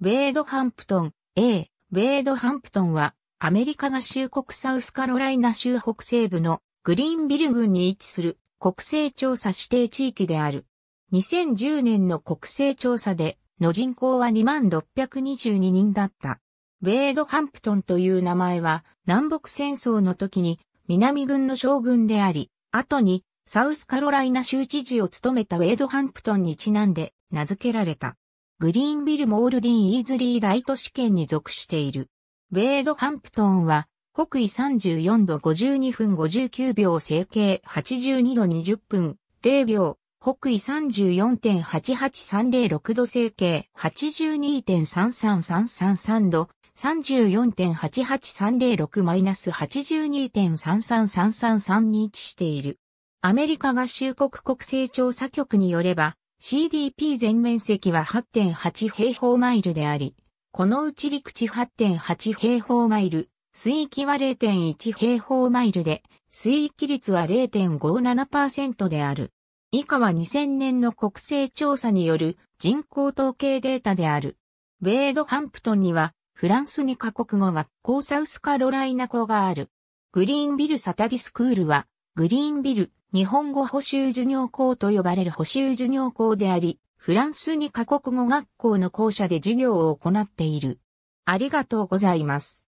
ベードハンプトン、A、ベードハンプトンは、アメリカ合衆国サウスカロライナ州北西部のグリーンビル郡に位置する国勢調査指定地域である。2010年の国勢調査で、の人口は2622人だった。ベードハンプトンという名前は、南北戦争の時に南軍の将軍であり、後にサウスカロライナ州知事を務めたウェイドハンプトンにちなんで名付けられた。グリーンビルモールディン・イーズリー大都市圏に属している。ウェイドハンプトンは、北緯34度52分59秒整形82度20分0秒、北緯34.88306度整形82.33333度、3 4 8 8 3 0 6 8 2 3 3 3 3 3位置している。アメリカ合衆国国勢調査局によれば、CDP 全面積は8.8平方マイルであり、このうち陸地8.8平方マイル、水域は0.1平方マイルで、水域率は0.57%である。以下は2000年の国勢調査による人口統計データである。ベードハンプトンにはフランスに過国語学校サウスカロライナ校がある。グリーンビルサタディスクールはグリーンビル日本語補習授業校と呼ばれる補習授業校であり、フランスに過国語学校の校舎で授業を行っている。ありがとうございます。